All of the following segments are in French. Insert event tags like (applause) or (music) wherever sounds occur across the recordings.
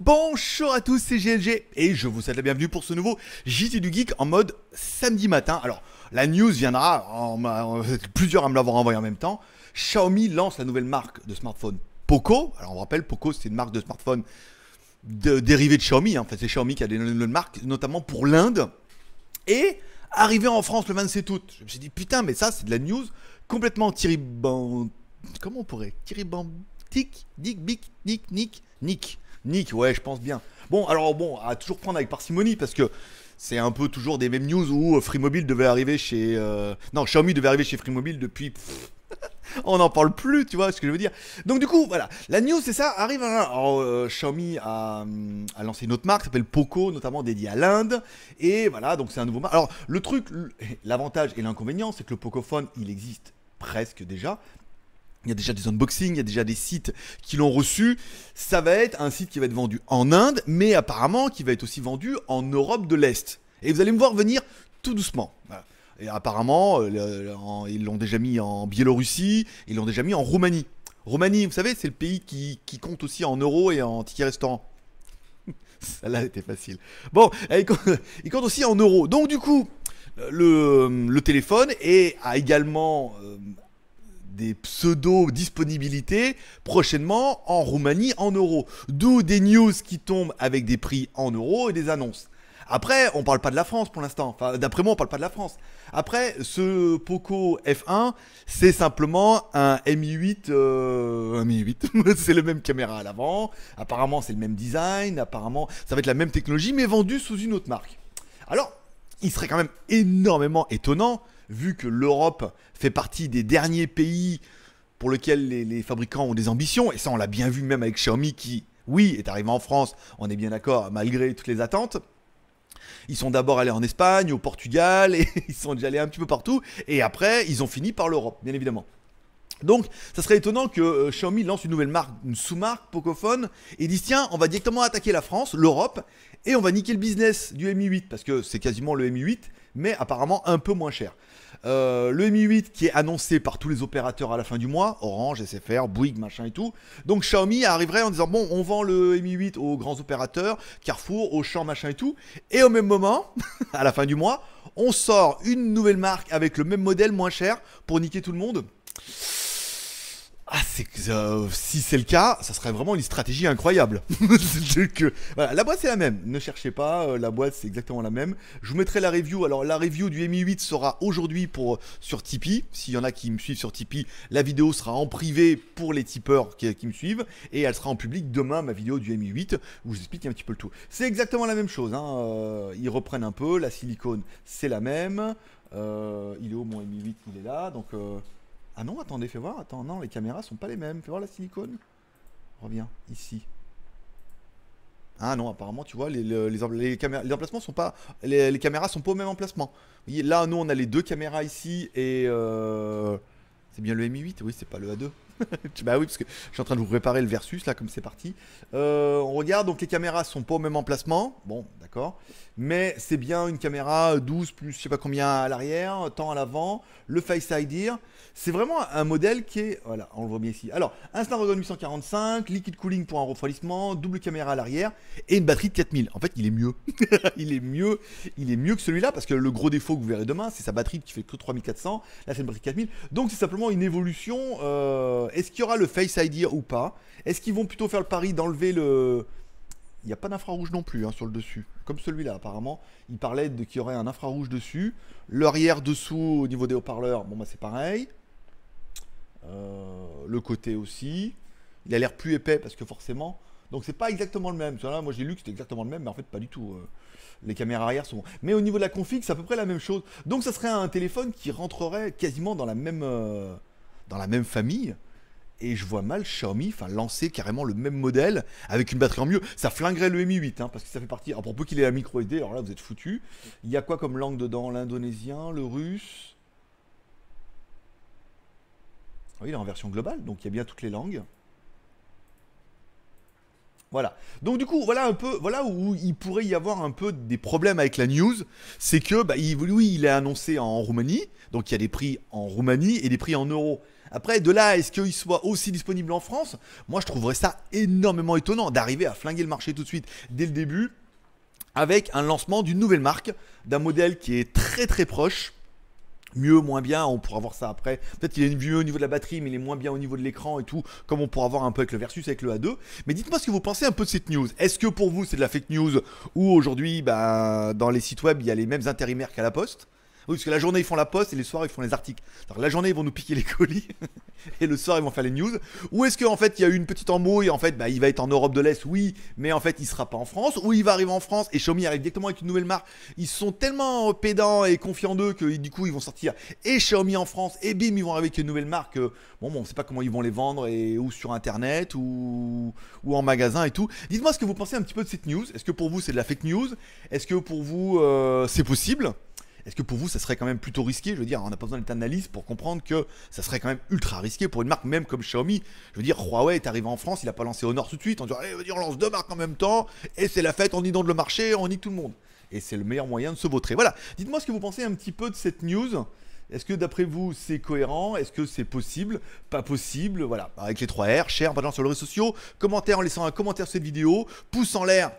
Bonjour à tous, c'est GLG et je vous souhaite la bienvenue pour ce nouveau JT du Geek en mode samedi matin. Alors, la news viendra, en, (laughs) plusieurs à me l'avoir envoyé en même temps. Xiaomi lance la nouvelle marque de smartphone Poco. Alors, on rappelle, Poco, c'est une marque de smartphone dérivée de Xiaomi. Enfin, c'est Xiaomi qui a des nouvelles marque, notamment pour l'Inde. Et arrivé en France le 27 août, je me suis dit, putain, mais ça, c'est de la news complètement tiribant. Comment on pourrait Tiribant. Tic, dic, bic, Nick, ouais, je pense bien. Bon, alors bon, à toujours prendre avec parcimonie parce que c'est un peu toujours des mêmes news où euh, Free Mobile devait arriver chez. Euh, non, Xiaomi devait arriver chez Free Mobile depuis. (laughs) on n'en parle plus, tu vois ce que je veux dire. Donc, du coup, voilà. La news, c'est ça. Arrive un Alors, euh, Xiaomi hum, a, lancé une autre marque, s'appelle Poco, notamment dédiée à l'Inde. Et voilà, donc c'est un nouveau marque. Alors, le truc, l'avantage et l'inconvénient, c'est que le Pocophone, il existe presque déjà. Il y a déjà des unboxings, il y a déjà des sites qui l'ont reçu. Ça va être un site qui va être vendu en Inde, mais apparemment qui va être aussi vendu en Europe de l'Est. Et vous allez me voir venir tout doucement. Et apparemment, euh, ils l'ont déjà mis en Biélorussie, ils l'ont déjà mis en Roumanie. Roumanie, vous savez, c'est le pays qui, compte aussi en euros et en tickets restaurants. (laughs) Ça là était facile. Bon, eh, (laughs) il compte, aussi en euros. Donc du coup, le, téléphone est, a également euh, des pseudo-disponibilités prochainement en Roumanie en euros. D'où des news qui tombent avec des prix en euros et des annonces. Après, on parle pas de la France pour l'instant. Enfin, d'après moi, on parle pas de la France. Après, ce Poco F1, c'est simplement un Mi8, euh, un Mi8. (laughs) c'est la même caméra à l'avant. Apparemment, c'est le même design. Apparemment, ça va être la même technologie, mais vendu sous une autre marque. Alors, il serait quand même énormément étonnant vu que l'Europe fait partie des derniers pays pour lesquels les, fabricants ont des ambitions, et ça on l'a bien vu même avec Xiaomi qui, oui, est arrivé en France, on est bien d'accord, malgré toutes les attentes. Ils sont d'abord allés en Espagne, au Portugal, (laughs) et ils sont déjà allés un petit peu partout, et après ils ont fini par l'Europe, bien évidemment. Donc, ça serait étonnant que euh, Xiaomi lance une nouvelle marque, une sous-marque Pocophone, et dise tiens, on va directement attaquer la France, l'Europe, et on va niquer le business du Mi 8 parce que c'est quasiment le Mi 8, mais apparemment un peu moins cher. Euh, le Mi 8 qui est annoncé par tous les opérateurs à la fin du mois, Orange, SFR, Bouygues, machin et tout. Donc Xiaomi arriverait en disant bon, on vend le Mi 8 aux grands opérateurs, Carrefour, Auchan, machin et tout, et au même moment, (laughs) à la fin du mois, on sort une nouvelle marque avec le même modèle moins cher pour niquer tout le monde. Euh, si c'est le cas, ça serait vraiment une stratégie incroyable. (laughs) la boîte c'est la même, ne cherchez pas, euh, la boîte c'est exactement la même. Je vous mettrai la review. Alors la review du Mi 8 sera aujourd'hui pour euh, sur Tipeee. S'il y en a qui me suivent sur Tipeee, la vidéo sera en privé pour les tipeurs qui, me suivent et elle sera en public demain ma vidéo du Mi 8 où je vous explique un petit peu le tout. C'est exactement la même chose. Hein. ils reprennent un peu. La silicone c'est la même. il est où mon Mi 8 Il est là donc. Ah non, attendez, fais voir. Attends, non, les caméras sont pas les mêmes. Fais voir la silicone. Reviens, ici. Ah non, apparemment, tu vois, les, les, les, caméras, les emplacements sont pas. Les, caméras sont pas au même emplacement. Là, nous, on a les deux caméras ici et. Euh, c'est bien le m 8 oui, c'est pas le A2. (laughs) bah oui, parce que je suis en train de vous réparer le versus, là, comme c'est parti. Euh, on regarde, donc les caméras sont pas au même emplacement. Bon, d'accord. Mais c'est bien une caméra 12 plus je sais pas combien à l'arrière, temps à l'avant, le Face ID. C'est vraiment un modèle qui est... Voilà, on le voit bien ici. Alors, un Snapdragon 845, liquid cooling pour un refroidissement, double caméra à l'arrière et une batterie de 4000. En fait, il est mieux. (laughs) il est mieux il est mieux que celui-là parce que le gros défaut que vous verrez demain, c'est sa batterie qui fait que 3400. Là, c'est une batterie de 4000. Donc, c'est simplement une évolution. Euh, est-ce qu'il y aura le Face ID ou pas Est-ce qu'ils vont plutôt faire le pari d'enlever le. Il n'y a pas d'infrarouge non plus hein, sur le dessus, comme celui-là apparemment. Il parlait qu'il y aurait un infrarouge dessus. L'arrière dessous au niveau des haut-parleurs, bon bah c'est pareil. Euh, le côté aussi. Il a l'air plus épais parce que forcément, donc c'est pas exactement le même. moi j'ai lu que c'était exactement le même, mais en fait pas du tout. Euh, les caméras arrière sont. Mais au niveau de la config, c'est à peu près la même chose. Donc ça serait un téléphone qui rentrerait quasiment dans la même, euh, dans la même famille. Et je vois mal Xiaomi lancer carrément le même modèle avec une batterie en mieux. Ça flinguerait le Mi 8 hein, parce que ça fait partie. Alors pour peu qu'il ait la micro SD, alors là vous êtes foutu. Il y a quoi comme langue dedans L'indonésien, le russe. Ah oui, il est en version globale, donc il y a bien toutes les langues. Voilà. Donc du coup, voilà un peu, voilà où il pourrait y avoir un peu des problèmes avec la news, c'est que bah, oui, il est annoncé en Roumanie, donc il y a des prix en Roumanie et des prix en euros. Après, de là, est-ce qu'il soit aussi disponible en France Moi, je trouverais ça énormément étonnant d'arriver à flinguer le marché tout de suite dès le début avec un lancement d'une nouvelle marque, d'un modèle qui est très très proche mieux, moins bien, on pourra voir ça après. Peut-être qu'il est mieux au niveau de la batterie, mais il est moins bien au niveau de l'écran et tout, comme on pourra voir un peu avec le Versus, avec le A2. Mais dites-moi ce que vous pensez un peu de cette news. Est-ce que pour vous c'est de la fake news ou aujourd'hui, bah, dans les sites web, il y a les mêmes intérimaires qu'à la poste oui, parce que la journée, ils font la poste et les soirs, ils font les articles. Alors, la journée, ils vont nous piquer les colis (laughs) et le soir, ils vont faire les news. Ou est-ce qu'en fait, il y a eu une petite embrouille En fait, bah, il va être en Europe de l'Est, oui, mais en fait, il sera pas en France. Ou il va arriver en France et Xiaomi arrive directement avec une nouvelle marque. Ils sont tellement pédants et confiants d'eux que du coup, ils vont sortir et Xiaomi en France et bim, ils vont arriver avec une nouvelle marque. Euh, bon, bon, on sait pas comment ils vont les vendre et ou sur internet ou, en magasin et tout. Dites-moi ce que vous pensez un petit peu de cette news. Est-ce que pour vous, c'est de la fake news Est-ce que pour vous, euh, c'est possible est-ce que pour vous, ça serait quand même plutôt risqué Je veux dire, on n'a pas besoin d'être analyse pour comprendre que ça serait quand même ultra risqué pour une marque même comme Xiaomi. Je veux dire, Huawei est arrivé en France, il n'a pas lancé Honor tout de suite On dit, allez, on lance deux marques en même temps, et c'est la fête, on donne le marché, on nique tout le monde. Et c'est le meilleur moyen de se vautrer. Voilà, dites-moi ce que vous pensez un petit peu de cette news. Est-ce que d'après vous c'est cohérent Est-ce que c'est possible Pas possible Voilà, avec les 3 R, cher, pas sur les réseaux sociaux, commentaire en laissant un commentaire sur cette vidéo, pouce en l'air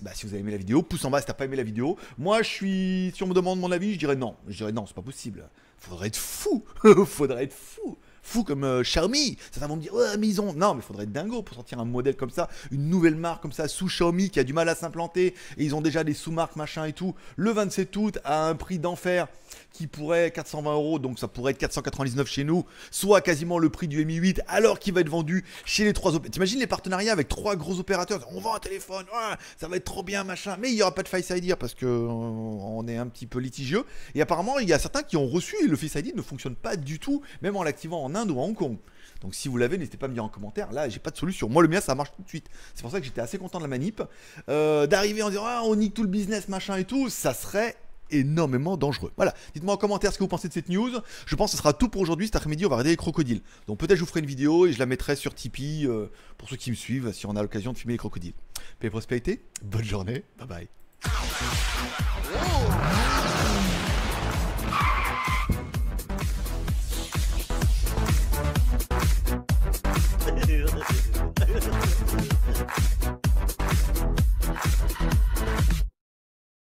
bah, si vous avez aimé la vidéo, pouce en bas si t'as pas aimé la vidéo. Moi, je suis. Si on me demande mon avis, je dirais non. Je dirais non, c'est pas possible. Faudrait être fou (laughs) Faudrait être fou fou comme euh, Xiaomi. Certains vont me dire, ouais, mais ils ont. Non, mais il faudrait être dingo pour sortir un modèle comme ça, une nouvelle marque comme ça, sous Xiaomi qui a du mal à s'implanter et ils ont déjà des sous-marques, machin et tout. Le 27 août à un prix d'enfer qui pourrait 420 euros, donc ça pourrait être 499 chez nous, soit quasiment le prix du Mi 8 alors qu'il va être vendu chez les trois opérateurs. T'imagines les partenariats avec trois gros opérateurs On vend un téléphone, ça va être trop bien, machin, mais il n'y aura pas de Face ID parce que euh, on est un petit peu litigieux. Et apparemment, il y a certains qui ont reçu et le Face ID ne fonctionne pas du tout, même en l'activant en Inde ou à Hong Kong. Donc si vous l'avez, n'hésitez pas à me dire en commentaire. Là, j'ai pas de solution. Moi, le mien, ça marche tout de suite. C'est pour ça que j'étais assez content de la manip. Euh, d'arriver en disant ah, on nique tout le business, machin et tout, ça serait énormément dangereux. Voilà, dites-moi en commentaire ce que vous pensez de cette news. Je pense que ce sera tout pour aujourd'hui. Cet après-midi, on va regarder les crocodiles. Donc peut-être je vous ferai une vidéo et je la mettrai sur Tipeee euh, pour ceux qui me suivent si on a l'occasion de filmer les crocodiles. Paix et prospérité, bonne journée, bye bye.